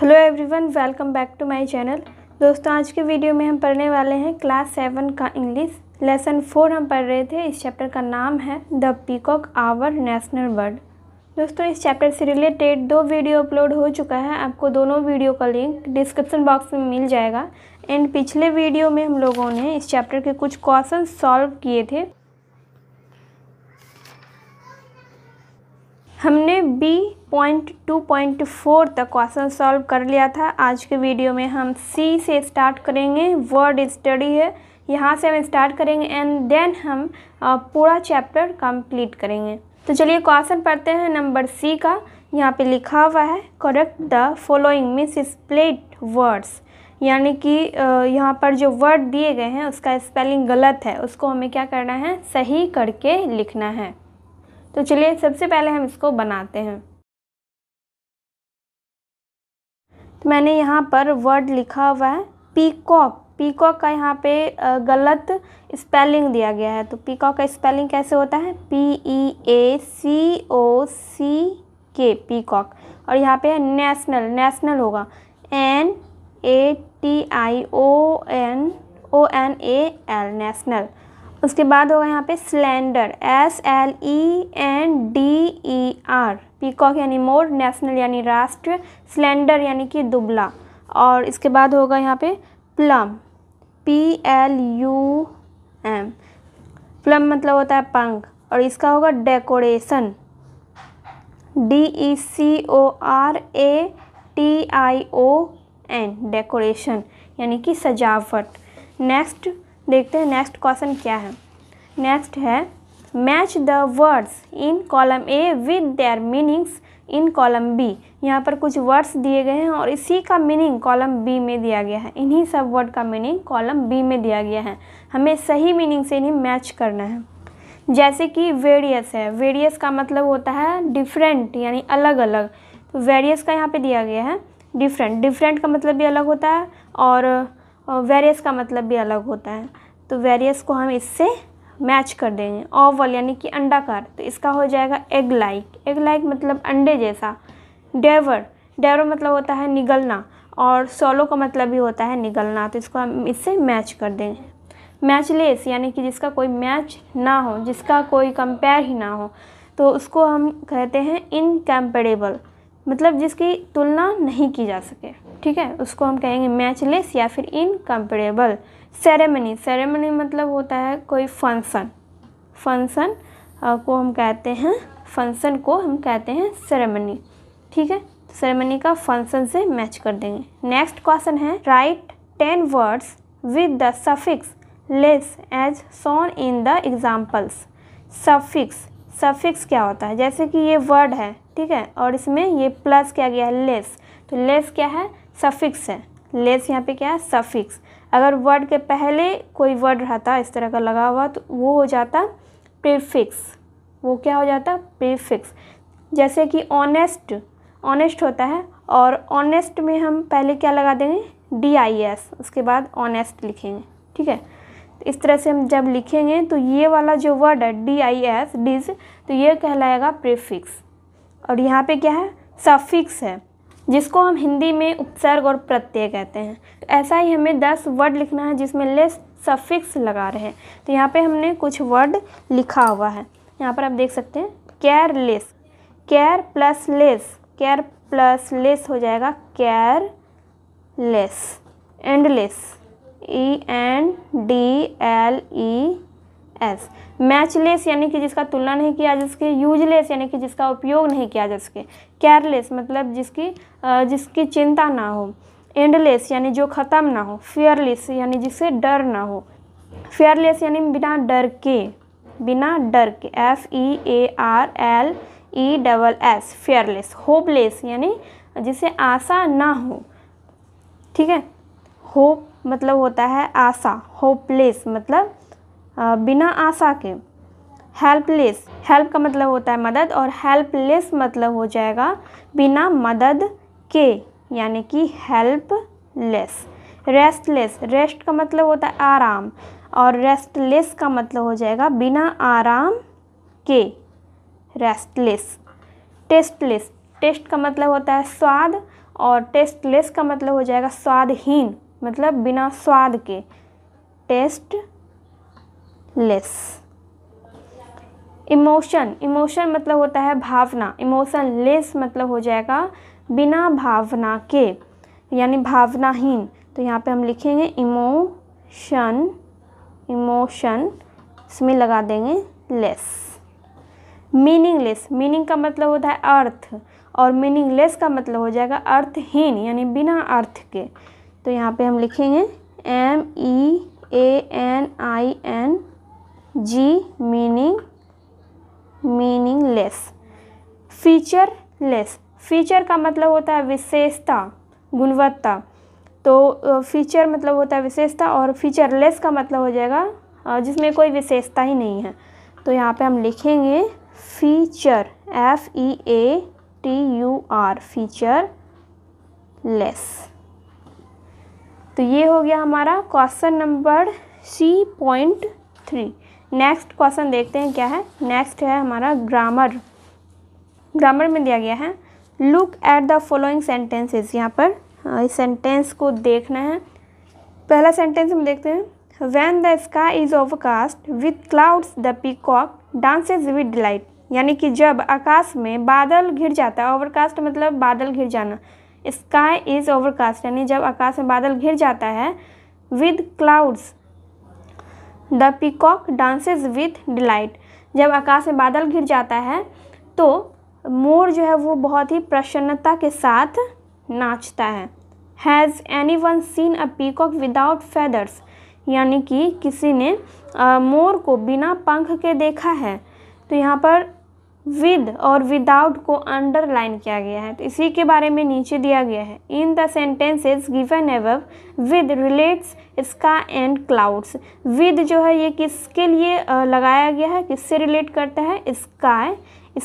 hello everyone welcome back to my channel दोस्तों आज के वीडियो में हम पढ़ने वाले हैं क्लास सेवन का इंग्लिश लेसन फोर हम पढ़ रहे थे इस चैप्टर का नाम है the peacock our national bird दोस्तों इस चैप्टर से रिलेटेड दो वीडियो अपलोड हो चुका है आपको दोनों वीडियो का लिंक डिस्क्रिप्शन बॉक्स में मिल जाएगा एंड पिछले वीडियो में हम लोगों ने इस चैप्टर के कुछ क्वेश्चन सॉल्व किए थे हमने B point two point four तक क्वेश्चन सॉल्व कर लिया था आज के वीडियो में हम सी से स्टार्ट करेंगे वर्ड स्टडी है यहाँ से हम स्टार्ट करेंगे एंड देन हम पूरा चैप्टर कंप्लीट करेंगे तो चलिए क्वेश्चन पढ़ते हैं नंबर सी का यहाँ पे लिखा हुआ है correct the following misspelt words यानी कि यहाँ पर जो वर्ड दिए गए हैं उसका स्पेलिंग गलत है उसको हमें क्या करना है सही करके लिखना है तो चलिए सबसे पहले हम इसको बनाते हैं तो मैंने यहाँ पर वर्ड लिखा हुआ है पीकॉक पीकॉक का यहाँ पे गलत स्पेलिंग दिया गया है तो पीकॉक का स्पेलिंग कैसे होता है पी ई ए सी ओ सी के पीकॉक और यहाँ पे नेशनल नेशनल होगा N A T I O N O N A L national उसके बाद होगा यहाँ पे slender S L E e N D E e R peacock यानी मोर नेशनल यानी राष्ट्र स्लेंडर यानी कि दुबला और इसके बाद होगा यहाँ पे plume P L U M plume मतलब होता है पंख और इसका होगा decoration D E C O R A T I O N decoration यानी कि सजावट नेक्स्ट देखते हैं नेक्स्ट क्वेश्चन क्या है नेक्स्ट है match the words in column A with their meanings in column B यहाँ पर कुछ वर्ड्स दिए गए हैं और इसी का मीनिंग कॉलम बी में दिया गया है इन्हीं सब वर्ड का मीनिंग कॉलम बी में दिया गया है हमें सही मीनिंग से इन्हें मैच करना है जैसे कि वेरियस है वेरियस का मतलब होता है डिफरेंट यानी अलग अलग तो वेरियस का यहाँ पे दिया गया है डिफरेंट डिफरेंट का मतलब भी अलग होता है और वेरियस का मतलब भी अलग होता है तो वेरियस को हम इससे मैच कर देंगे ओवल यानी कि अंडाकार तो इसका हो जाएगा एग लाइक एग लाइक मतलब अंडे जैसा डेवर डेवर मतलब होता है निगलना और सोलो का मतलब भी होता है निगलना तो इसको हम इससे मैच कर देंगे मैचलेस यानी कि जिसका कोई मैच ना हो जिसका कोई कंपेयर ही ना हो तो उसको हम कहते हैं इनकम्पेरेबल मतलब जिसकी तुलना नहीं की जा सके ठीक है उसको हम कहेंगे मैचलेस या फिर इनकम्पेरेबल सेरेमनी सेरेमनी मतलब होता है कोई फंक्शन फंक्शन को हम कहते हैं फंक्शन को हम कहते हैं सेरेमनी ठीक है सेरेमनी तो का फंक्शन से मैच कर देंगे नेक्स्ट क्वेश्चन है write ten words with the suffix less as shown in the examples suffix suffix क्या होता है जैसे कि ये वर्ड है ठीक है और इसमें ये प्लस क्या गया है लेस तो लेस क्या है सफिक्स है लेस यहाँ पे क्या है सफिक्स अगर वर्ड के पहले कोई वर्ड रहता इस तरह का लगा हुआ तो वो हो जाता प्रीफिक्स वो क्या हो जाता प्रीफिक्स जैसे कि ऑनेस्ट ऑनेस्ट होता है और ऑनेस्ट में हम पहले क्या लगा देंगे डी आई एस उसके बाद ऑनेस्ट लिखेंगे ठीक है तो इस तरह से हम जब लिखेंगे तो ये वाला जो वर्ड है डी आई एस डिज तो ये कहलाएगा प्रीफिक्स और यहाँ पे क्या है सफिक्स है जिसको हम हिंदी में उपसर्ग और प्रत्यय कहते हैं तो ऐसा ही हमें दस वर्ड लिखना है जिसमें लेस सफिक्स लगा रहे हैं तो यहाँ पे हमने कुछ वर्ड लिखा हुआ है यहाँ पर आप देख सकते हैं careless care plus less care plus less हो जाएगा careless endless E N D L E S matchless यानी कि जिसका तुलना नहीं किया जा सके यूजलेस यानी कि जिसका उपयोग नहीं किया जा सके केयरलेस मतलब जिसकी जिसकी चिंता ना हो एंडलेस यानी जो ख़त्म ना हो फेयरलेस यानी जिससे डर ना हो फेयरलेस यानी बिना डर के बिना डर के F E A R L E double S fearless hopeless यानी जिसे आशा ना हो ठीक है होप मतलब होता है आशा होपलेस मतलब बिना आशा के हेल्पलेस हेल्प का मतलब होता है मदद और हेल्पलेस मतलब हो जाएगा बिना मदद के यानी कि हेल्पलेस रेस्टलेस रेस्ट का मतलब होता है आराम और रेस्टलेस का मतलब हो जाएगा बिना आराम के रेस्टलेस टेस्टलेस टेस्ट का मतलब होता है स्वाद और टेस्टलेस का मतलब हो जाएगा स्वादहीन मतलब बिना स्वाद के टेस्ट लेस इमोशन इमोशन मतलब होता है भावना इमोशन लेस मतलब हो जाएगा बिना भावना के यानी भावनाहीन तो यहाँ पे हम लिखेंगे इमोशन इमोशन इसमें लगा देंगे लेस मीनिंगलेस मीनिंग का मतलब होता है अर्थ और मीनिंगलेस का मतलब हो जाएगा अर्थहीन यानी बिना अर्थ के तो यहाँ पे हम लिखेंगे M E A N I N G meaning meaningless featureless feature का मतलब होता है विशेषता गुणवत्ता तो फीचर मतलब होता है विशेषता और फीचर लेस का मतलब हो जाएगा जिसमें कोई विशेषता ही नहीं है तो यहाँ पे हम लिखेंगे feature F E A T U R featureless तो ये हो गया हमारा question number C point three next question देखते हैं क्या है नेक्स्ट है हमारा ग्रामर ग्रामर में दिया गया है look at the following sentences यहाँ पर इस सेंटेंस को देखना है पहला सेंटेंस हम देखते हैं when the sky is overcast with clouds the peacock dances with delight यानी कि जब आकाश में बादल घिर जाता है ओवरकास्ट मतलब बादल घिर जाना स्काई इज़ ओवरकास्ट यानी जब आकाश में बादल घिर जाता है with clouds the peacock dances with delight जब आकाश में बादल घिर जाता है तो मोर जो है वो बहुत ही प्रसन्नता के साथ नाचता है has anyone seen a peacock without feathers यानी कि किसी ने मोर को बिना पंख के देखा है तो यहाँ पर विद और विदाउट को अंडरलाइन किया गया है तो इसी के बारे में नीचे दिया गया है in the sentences given above with relates इसका एंड क्लाउड्स विद जो है ये किसके लिए लगाया गया है किससे रिलेट करता है स्काई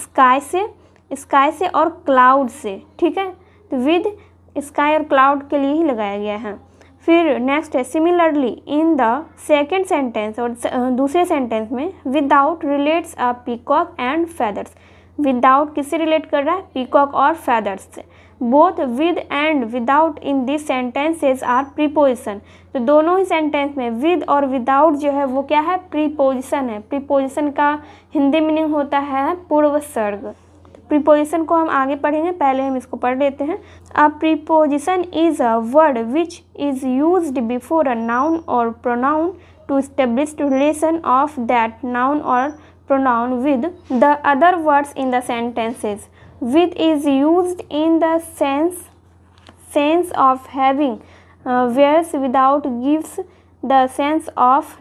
स्काई से स्काई से और क्लाउड से ठीक है तो विद स्काई और क्लाउड के लिए ही लगाया गया है फिर नेक्स्ट है similarly in the second sentence और दूसरे सेंटेंस में without relates a peacock and feathers without किससे रिलेट कर रहा है पीकॉक और फैदर्स से both with and without in this sentences are preposition तो दोनों ही सेंटेंस में विद और विदाउट जो है वो क्या है प्रीपोजिशन है प्रीपोजिशन का हिंदी मीनिंग होता है पूर्व सर्ग प्रीपोजिशन को हम आगे पढ़ेंगे पहले हम इसको पढ़ लेते हैं a preposition is a word which is use before a noun और pronoun to establish relation of that noun और pronoun with the other words in the sentences with is use in the sense sense of having uh, whereas without gives the sense of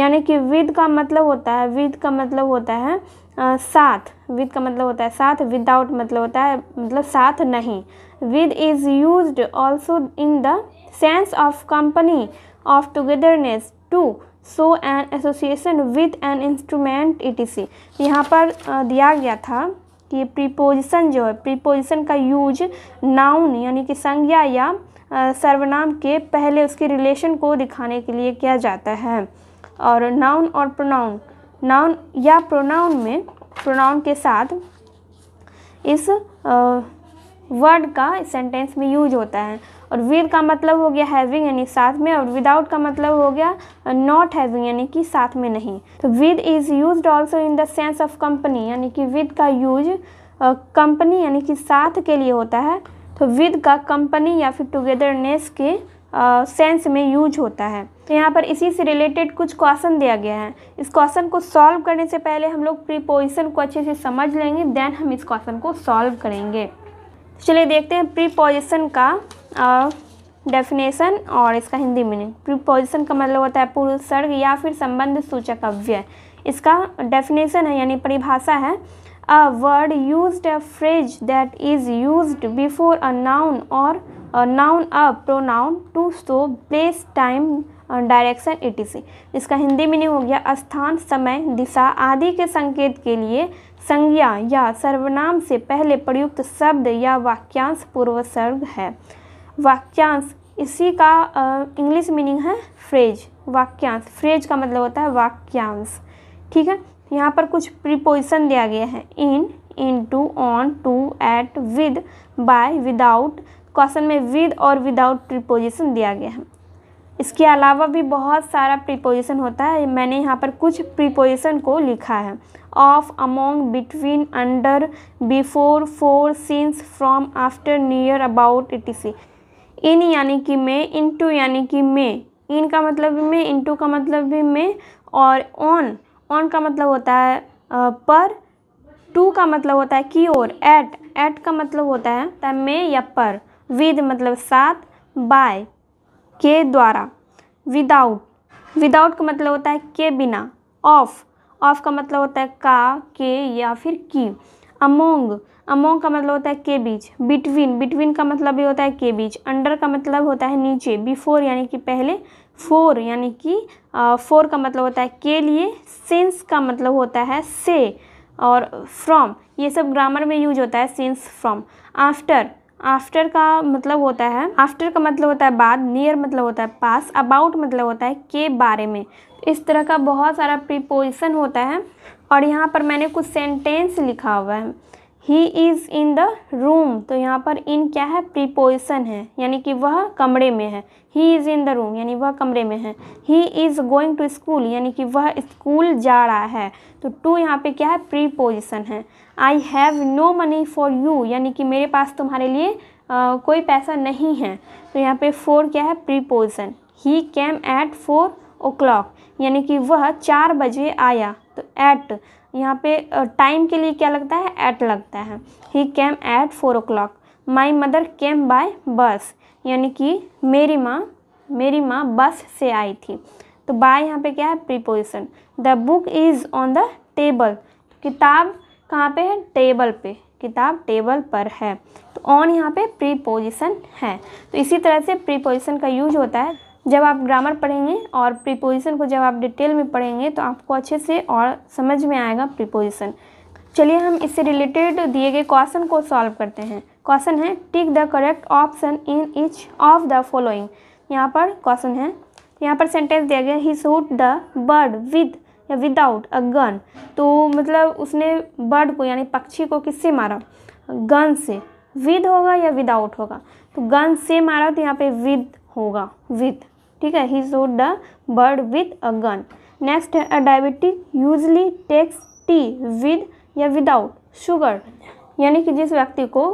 यानी कि with का मतलब होता है with का मतलब होता है साथ विद का मतलब होता है साथ विदाउट मतलब होता है मतलब साथ नहीं with is use also in the sense of company of togetherness to show an association with an instrument ई यहाँ पर दिया गया था कि प्रीपोजिशन जो है प्रीपोजिशन का यूज नाउन यानी कि संज्ञा या सर्वनाम के पहले उसके रिलेशन को दिखाने के लिए किया जाता है और नाउन और प्रोनाउन नाउन या प्रोनाउन में प्रोनाउन के साथ इस वर्ड का सेंटेंस में यूज होता है और विद का मतलब हो गया हैविंग यानी साथ में और विदाउट का मतलब हो गया नॉट हैविंग यानी कि साथ में नहीं तो with is use also in the sense of company यानी कि विद का यूज कंपनी यानी कि साथ के लिए होता है तो विद का कंपनी या फिर टुगेदरनेस के सेंस में यूज होता है तो यहाँ पर इसी से रिलेटेड कुछ क्वेश्चन दिया गया है इस क्वेश्चन को सॉल्व करने से पहले हम लोग प्रीपोजिशन को अच्छे से समझ लेंगे देन हम इस क्वेश्चन को सॉल्व करेंगे तो चलिए देखते हैं प्रीपोजिशन का डेफिनेशन और इसका हिंदी मीनिंग प्रीपोजिशन का मतलब होता है पूर्व सर्ग या फिर संबंध सूचक अव्यय इसका डेफिनेशन है यानी परिभाषा है a word use a phrase that is use before a noun और a noun a pronoun to show place time direction etc इसका हिंदी मीनिंग हो गया स्थान समय दिशा आदि के संकेत के लिए संज्ञा या सर्वनाम से पहले प्रयुक्त शब्द या वाक्यांश पूर्वसर्ग है वाक्यांश इसी का इंग्लिश मीनिंग है फ्रेज वाक्यांश फ्रेज का मतलब होता है वाक्यांश ठीक है यहाँ पर कुछ प्रिपोजिशन दिया गया है in into onto at with by without question में विद और विदाउट प्रिपोजिशन दिया गया है इसके अलावा भी बहुत सारा प्रीपोजिशन होता है मैंने यहाँ पर कुछ प्रीपोजिशन को लिखा है of among between under before for since from after near about etc in यानी कि इन टू यानी कि मैं इन का मतलब भी इन टू का मतलब भी मैं और ऑन ऑन का मतलब होता है पर टू का मतलब होता है की ओर एट एट का मतलब होता है मैं या पर विद मतलब साथ बाय के द्वारा विदाउट विदाउट का मतलब होता है के बिना ऑफ ऑफ का मतलब होता है का के या फिर की अमोंग अमोंग का मतलब होता है के बीच बिटवीन बिटवीन का मतलब भी होता है के बीच अंडर का मतलब होता है नीचे बिफोर यानी कि पहले फोर यानी कि फोर का मतलब होता है के लिए सेंस का मतलब होता है से और फ्रॉम ये सब ग्रामर में यूज होता है सेंस फ्रॉम आफ्टर आफ्टर का मतलब होता है आफ्टर का मतलब होता है बाद नियर मतलब होता है पास अबाउट मतलब होता है के बारे में इस तरह का बहुत सारा प्रीपोजिशन होता है और यहाँ पर मैंने कुछ सेंटेंस लिखा हुआ है he is in the room तो यहाँ पर इन क्या है प्रीपोजिशन है यानी कि वह कमरे में है he is in the room यानी वह कमरे में है he is going to school यानी कि वह स्कूल जा रहा है तो टू यहाँ पे क्या है प्रीपोजिशन है I have no money for you यानी कि मेरे पास तुम्हारे लिए आ, कोई पैसा नहीं है तो यहाँ पे फोर क्या है preposition he came at four o'clock यानी कि वह चार बजे आया तो एट यहाँ पे टाइम के लिए क्या लगता है ऐट लगता है he came at four o'clock my mother came by bus यानी कि मेरी माँ मेरी माँ बस से आई थी तो बाय यहाँ पे क्या है preposition the book is on the table किताब कहाँ पे है टेबल पे किताब टेबल पर है तो ऑन यहाँ पे प्रीपोजिशन है तो इसी तरह से प्रीपोजिशन का यूज होता है जब आप ग्रामर पढ़ेंगे और प्रीपोजिशन को जब आप डिटेल में पढ़ेंगे तो आपको अच्छे से और समझ में आएगा प्रीपोजिशन चलिए हम इससे रिलेटेड दिए गए क्वेश्चन को सॉल्व करते हैं क्वेश्चन है tick the correct option in each of the following यहाँ पर क्वेश्चन है यहाँ पर सेंटेंस दिया गया he shoot the bird with या विदाउट अ गन तो मतलब उसने बर्ड को यानी पक्षी को किससे मारा गन से विद होगा या विदाउट होगा तो गन से मारा तो यहाँ पे विद होगा विद ठीक है he shot the bird with a gun next है a diabetic usually takes tea with या विदाउट शुगर यानी कि जिस व्यक्ति को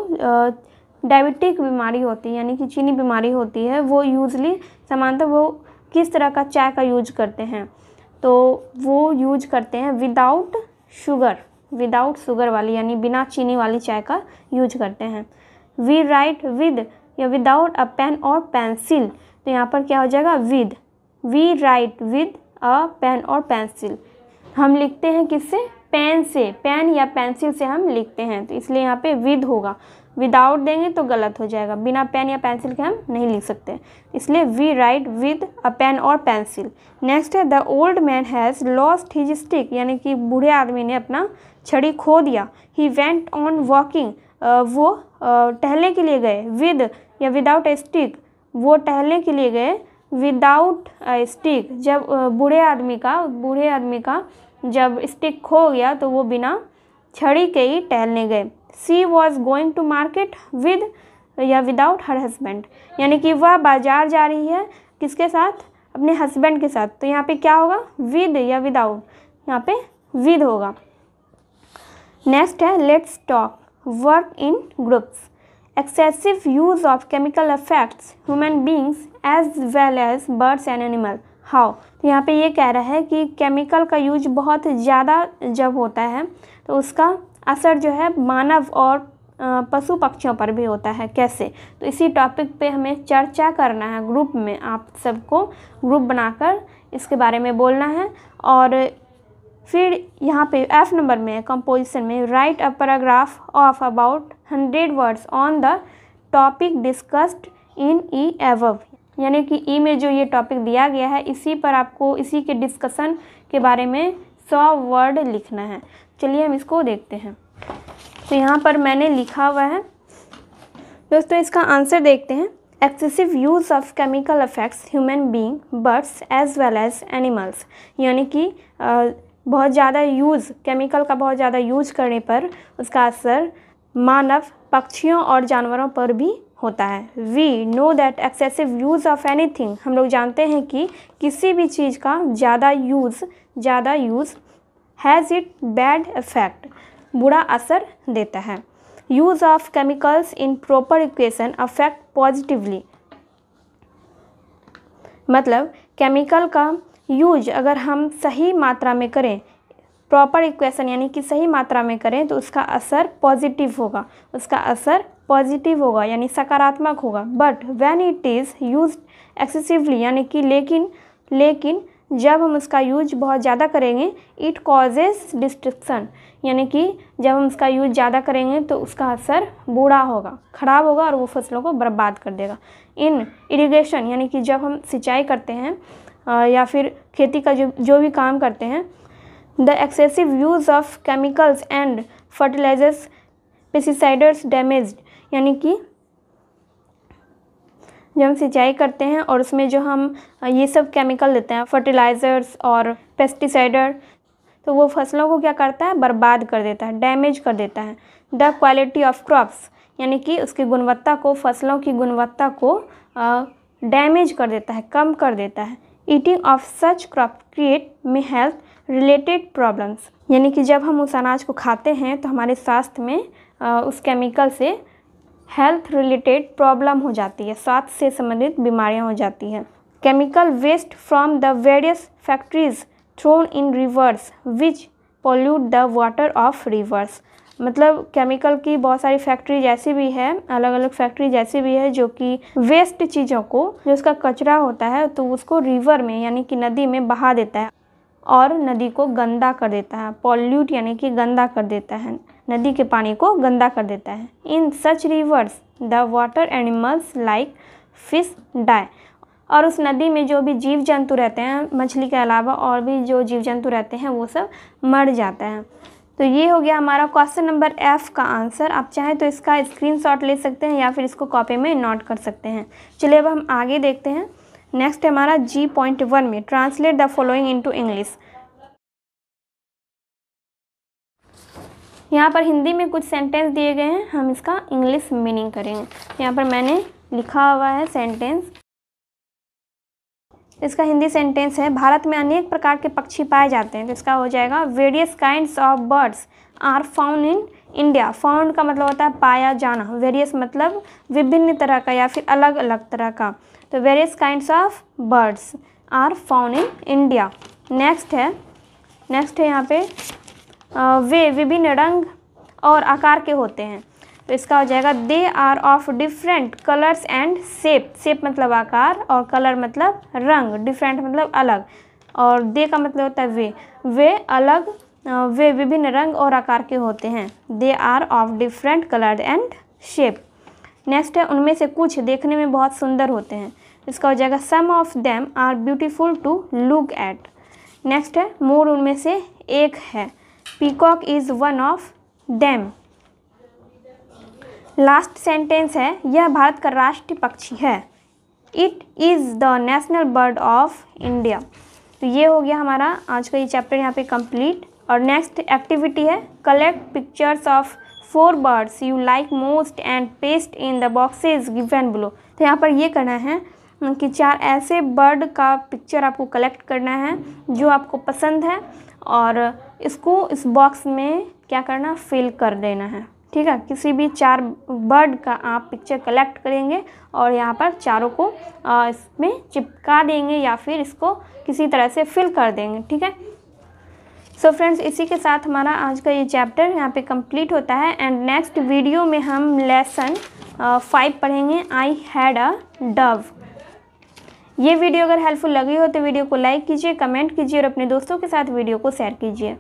डायबिटिक बीमारी होती है यानी कि चीनी बीमारी होती है वो यूजली सामान्यतः वो किस तरह का चाय का यूज करते हैं तो वो यूज करते हैं विदाउट शुगर विदाउट शुगर वाली यानी बिना चीनी वाली चाय का यूज करते हैं वी राइट विद या विदाउट अ पेन और पेंसिल तो यहाँ पर क्या हो जाएगा with we write with a pen और पेंसिल हम लिखते हैं किससे पेन से पेन या पेंसिल से हम लिखते हैं तो इसलिए यहाँ पे विद होगा विदाउट देंगे तो गलत हो जाएगा बिना पेन या पेंसिल के हम नहीं लिख सकते इसलिए we write with a pen और पेंसिल नेक्स्ट है the old man has lost his stick यानी कि बूढ़े आदमी ने अपना छड़ी खो दिया ही वेंट ऑन वॉकिंग वो टहलने के लिए गए विद या विदाउट ए स्टिक वो टहलने के लिए गए विदाउट स्टिक जब बूढ़े आदमी का बूढ़े आदमी का जब स्टिक खो गया तो वो बिना छड़ी के ही टहलने गए she was going to market with या विदाउट हर हस्बैंड यानी कि वह बाजार जा रही है किसके साथ अपने हस्बैंड के साथ तो यहाँ पे क्या होगा विद या विदाउट यहाँ पे विद होगा नेक्स्ट है let's talk work in groups excessive use of chemical affects human beings as well as birds and animal how तो यहाँ पे ये कह रहा है कि केमिकल का यूज बहुत ज़्यादा जब होता है तो उसका असर जो है मानव और पशु पक्षियों पर भी होता है कैसे तो इसी टॉपिक पे हमें चर्चा करना है ग्रुप में आप सबको ग्रुप बनाकर इसके बारे में बोलना है और फिर यहाँ पे एफ नंबर में कंपोजिशन में write a paragraph of about hundred words on the topic discussed in E एव यानी कि ई में जो ये टॉपिक दिया गया है इसी पर आपको इसी के डिस्कशन के बारे में सौ वर्ड लिखना है चलिए हम इसको देखते हैं तो यहाँ पर मैंने लिखा हुआ है दोस्तों इसका आंसर देखते हैं excessive use of chemical effects human being birds as well as animals यानी कि बहुत ज़्यादा यूज़ केमिकल का बहुत ज़्यादा यूज करने पर उसका असर मानव पक्षियों और जानवरों पर भी होता है we know that excessive use of thing हम लोग जानते हैं कि किसी भी चीज़ का ज़्यादा यूज़ ज़्यादा use has it bad effect बुरा असर देता है use of chemicals in proper equation affect positively मतलब केमिकल का यूज अगर हम सही मात्रा में करें प्रॉपर इक्वेशन यानी कि सही मात्रा में करें तो उसका असर पॉजिटिव होगा उसका असर पॉजिटिव होगा यानी सकारात्मक होगा but when it is use excessively यानी कि लेकिन लेकिन जब हम उसका यूज बहुत ज़्यादा करेंगे इट कॉजेज डिस्ट्रिक्शन यानी कि जब हम उसका यूज ज़्यादा करेंगे तो उसका असर बूढ़ा होगा ख़राब होगा और वो फसलों को बर्बाद कर देगा इन इरीगेशन यानी कि जब हम सिंचाई करते हैं या फिर खेती का जो जो भी काम करते हैं The excessive use of chemicals and fertilizers pesticides damage यानी कि जब हम सिंचाई करते हैं और उसमें जो हम ये सब केमिकल देते हैं फर्टिलाइज़र्स और पेस्टिसाइडर तो वो फसलों को क्या करता है बर्बाद कर देता है डैमेज कर देता है द क्वालिटी ऑफ क्रॉप्स यानी कि उसकी गुणवत्ता को फसलों की गुणवत्ता को डैमेज कर देता है कम कर देता है eating of such crop create में हेल्थ रिलेटेड प्रॉब्लम्स यानी कि जब हम उस अनाज को खाते हैं तो हमारे स्वास्थ्य में आ, उस केमिकल से हेल्थ रिलेटेड प्रॉब्लम हो जाती है स्वास्थ्य से संबंधित बीमारियां हो जाती है chemical waste from the various factories thrown in rivers which pollute the water of rivers मतलब केमिकल की बहुत सारी फैक्ट्री जैसी भी है अलग अलग फैक्ट्री जैसी भी है जो कि वेस्ट चीज़ों को जो उसका कचरा होता है तो उसको रिवर में यानी कि नदी में बहा देता है और नदी को गंदा कर देता है पॉल्यूट यानी कि गंदा कर देता है नदी के पानी को गंदा कर देता है in such rivers the water animals like fish die और उस नदी में जो भी जीव जंतु रहते हैं मछली के अलावा और भी जो जीव जंतु रहते हैं वो सब मर जाते हैं तो ये हो गया हमारा क्वेश्चन नंबर एफ़ का आंसर आप चाहें तो इसका स्क्रीनशॉट ले सकते हैं या फिर इसको कॉपी में नोट कर सकते हैं चलिए अब हम आगे देखते हैं नेक्स्ट हमारा जी पॉइंट वन में translate the following into English यहाँ पर हिंदी में कुछ सेंटेंस दिए गए हैं हम इसका इंग्लिश मीनिंग करेंगे यहाँ पर मैंने लिखा हुआ है सेंटेंस इसका हिंदी सेंटेंस है भारत में अनेक प्रकार के पक्षी पाए जाते हैं तो इसका हो जाएगा various kinds of birds are found in India found का मतलब होता है पाया जाना वेरियस मतलब विभिन्न तरह का या फिर अलग अलग तरह का तो various kinds of birds are found in India next है नेक्स्ट है यहाँ पे वे विभिन्न रंग और आकार के होते हैं तो इसका हो जाएगा they are of different colours and shape shape मतलब आकार और कलर मतलब रंग डिफरेंट मतलब अलग और दे का मतलब होता है वे वे अलग वे विभिन्न रंग और आकार के होते हैं they are of different colour and shape next है उनमें से कुछ देखने में बहुत सुंदर होते हैं इसका हो जाएगा some of them are beautiful to look at next है मोर उनमें से एक है peacock is one of them last sentence है यह भारत का राष्ट्रीय पक्षी है it is the national bird of India तो ये हो गया हमारा आज का ये चैप्टर यहाँ पे कंप्लीट और नेक्स्ट एक्टिविटी है collect pictures of four birds you like most and paste in the boxes given below तो यहाँ पर ये करना है कि चार ऐसे बर्ड का पिक्चर आपको कलेक्ट करना है जो आपको पसंद है और इसको इस बॉक्स में क्या करना फिल कर देना है ठीक है किसी भी चार बर्ड का आप पिक्चर कलेक्ट करेंगे और यहाँ पर चारों को इसमें चिपका देंगे या फिर इसको किसी तरह से फिल कर देंगे ठीक है सो so फ्रेंड्स इसी के साथ हमारा आज का ये चैप्टर यहाँ पे कंप्लीट होता है एंड नेक्स्ट वीडियो में हम लेसन फाइव पढ़ेंगे आई हैड अ डव ये वीडियो अगर हेल्पफुल लगी हो तो वीडियो को लाइक कीजिए कमेंट कीजिए और अपने दोस्तों के साथ वीडियो को शेयर कीजिए